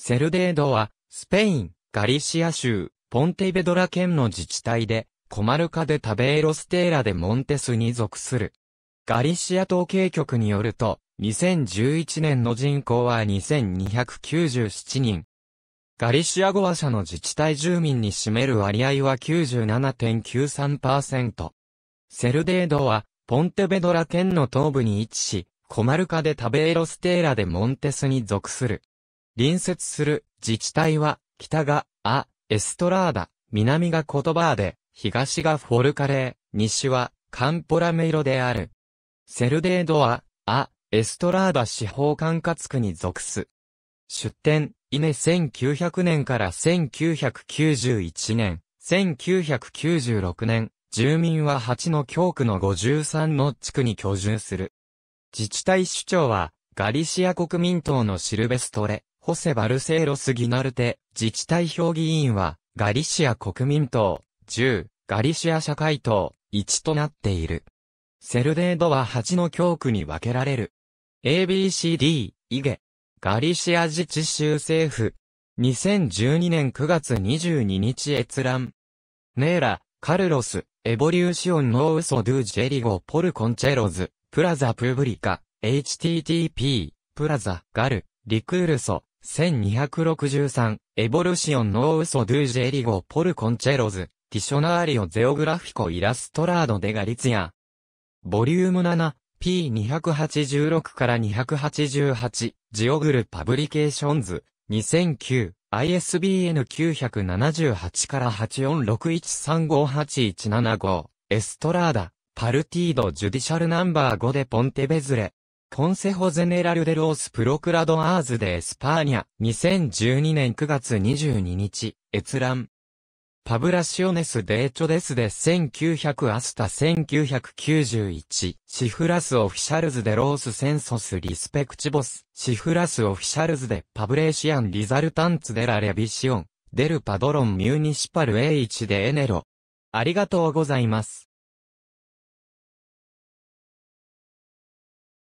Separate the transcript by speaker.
Speaker 1: セルデードは、スペイン、ガリシア州、ポンテベドラ県の自治体で、コマルカでタベーロステーラでモンテスに属する。ガリシア統計局によると、2011年の人口は2297人。ガリシア語話者の自治体住民に占める割合は97.93%。セルデードは、ポンテベドラ県の東部に位置し、コマルカでタベーロステーラでモンテスに属する。隣接する自治体は、北が、ア、エストラーダ、南がコトバーで、東がフォルカレー、西は、カンポラメイロである。セルデードは、ア、エストラーダ司法管轄区に属す。出典、イネ1900年から1991年、1996年、住民は8の教区の53の地区に居住する。自治体首長は、ガリシア国民党のシルベストレ。ホセ・バルセーロス・ギナルテ、自治体評議員は、ガリシア国民党、10、ガリシア社会党、1となっている。セルデードは8の教区に分けられる。ABCD、イゲ。ガリシア自治州政府。2012年9月22日閲覧。ネーラ、カルロス、エボリューシオンノウソドゥジェリゴポルコンチェロズ、プラザプブリカ、http、プラザ、ガル、リクールソ、1263、エボルシオンノーウソドゥージェリゴポルコンチェロズ、ティショナーリオゼオグラフィコイラストラードデガリツヤ。ボリューム7、P286 から288、ジオグルパブリケーションズ、2009、ISBN 978から8461358175、エストラーダ、パルティードジュディシャルナンバー5でポンテベズレ、コンセホゼネラルデロースプロクラドアーズデエスパーニャ、2012年9月22日、閲覧。パブラシオネス・デーチョデスで1900アスタ1991シフラス・オフィシャルズ・デロース・センソス・リスペクチボスシフラス・オフィシャルズ・デ・パブレーシアン・リザルタンツ・デラ・レビシオンデル・パドロン・ミューニシパルエイチデエネロありがとうございます。